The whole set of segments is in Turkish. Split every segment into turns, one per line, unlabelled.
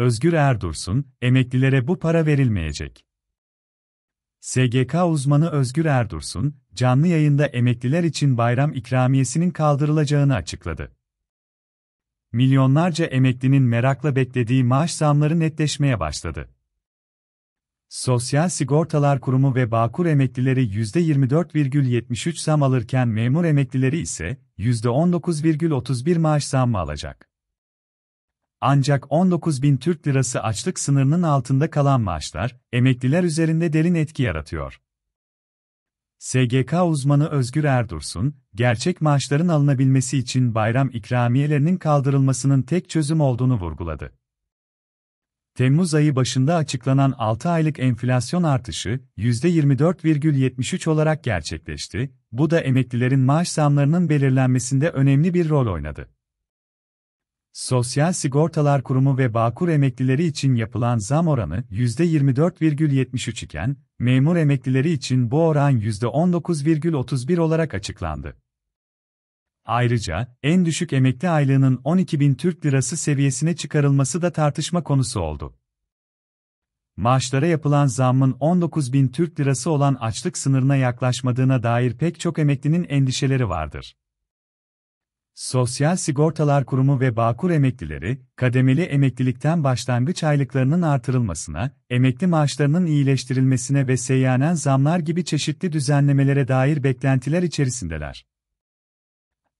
Özgür Erdursun, emeklilere bu para verilmeyecek. SGK uzmanı Özgür Erdursun, canlı yayında emekliler için bayram ikramiyesinin kaldırılacağını açıkladı. Milyonlarca emeklinin merakla beklediği maaş zamları netleşmeye başladı. Sosyal Sigortalar Kurumu ve Bağkur emeklileri %24,73 zam alırken memur emeklileri ise %19,31 maaş zammı alacak. Ancak 19 bin Türk lirası açlık sınırının altında kalan maaşlar, emekliler üzerinde derin etki yaratıyor. SGK uzmanı Özgür Erdursun, gerçek maaşların alınabilmesi için bayram ikramiyelerinin kaldırılmasının tek çözüm olduğunu vurguladı. Temmuz ayı başında açıklanan 6 aylık enflasyon artışı %24,73 olarak gerçekleşti. Bu da emeklilerin maaş zamlarının belirlenmesinde önemli bir rol oynadı. Sosyal Sigortalar Kurumu ve Bağkur emeklileri için yapılan zam oranı %24,73 iken, memur emeklileri için bu oran %19,31 olarak açıklandı. Ayrıca, en düşük emekli aylığının 12 bin Türk Lirası seviyesine çıkarılması da tartışma konusu oldu. Maaşlara yapılan zammın bin Türk Lirası olan açlık sınırına yaklaşmadığına dair pek çok emeklinin endişeleri vardır. Sosyal Sigortalar Kurumu ve Bağkur emeklileri, kademeli emeklilikten başlangıç aylıklarının artırılmasına, emekli maaşlarının iyileştirilmesine ve seyyanen zamlar gibi çeşitli düzenlemelere dair beklentiler içerisindeler.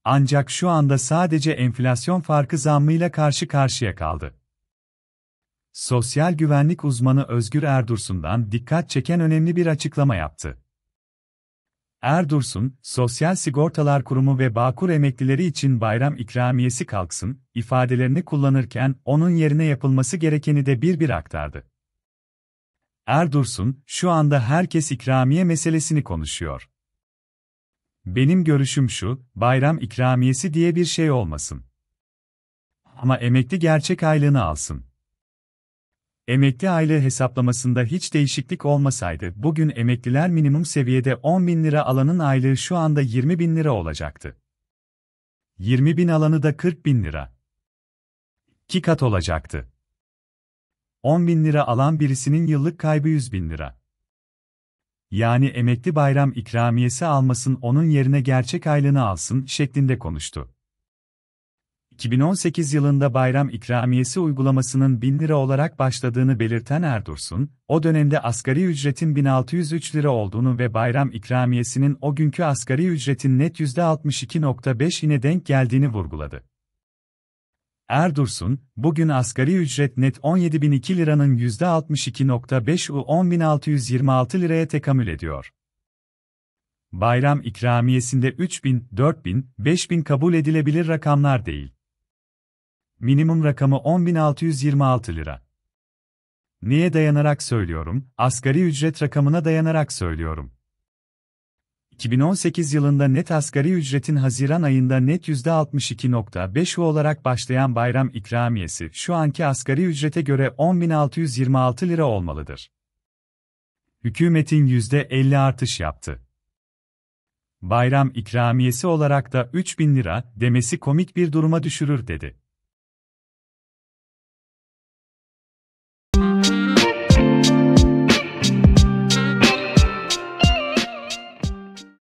Ancak şu anda sadece enflasyon farkı zammıyla karşı karşıya kaldı. Sosyal güvenlik uzmanı Özgür Erdursun'dan dikkat çeken önemli bir açıklama yaptı. Erdursun, Sosyal Sigortalar Kurumu ve Bağkur emeklileri için bayram ikramiyesi kalksın, ifadelerini kullanırken onun yerine yapılması gerekeni de bir bir aktardı. Erdursun, şu anda herkes ikramiye meselesini konuşuyor. Benim görüşüm şu, bayram ikramiyesi diye bir şey olmasın. Ama emekli gerçek aylığını alsın. Emekli aylığı hesaplamasında hiç değişiklik olmasaydı bugün emekliler minimum seviyede 10 bin lira alanın aylığı şu anda 20 bin lira olacaktı. 20 bin alanı da 40 bin lira. Ki kat olacaktı. 10 bin lira alan birisinin yıllık kaybı 100 bin lira. Yani emekli bayram ikramiyesi almasın onun yerine gerçek aylığını alsın şeklinde konuştu. 2018 yılında bayram ikramiyesi uygulamasının 1000 lira olarak başladığını belirten Erdursun, o dönemde asgari ücretin 1603 lira olduğunu ve bayram ikramiyesinin o günkü asgari ücretin net %62.5'ine denk geldiğini vurguladı. Erdursun, bugün asgari ücret net 17.002 liranın %62.5'u 10.626 liraya tekamül ediyor bayram ikramiyesinde 3000, 4000, 5000 kabul edilebilir rakamlar değil minimum rakamı 10.626 lira. Niye dayanarak söylüyorum? Asgari ücret rakamına dayanarak söylüyorum. 2018 yılında net asgari ücretin Haziran ayında net %62.5 olarak başlayan bayram ikramiyesi şu anki asgari ücrete göre 10.626 lira olmalıdır. Hükümetin %50 artış yaptı. Bayram ikramiyesi olarak da 3000 lira demesi komik bir duruma düşürür dedi.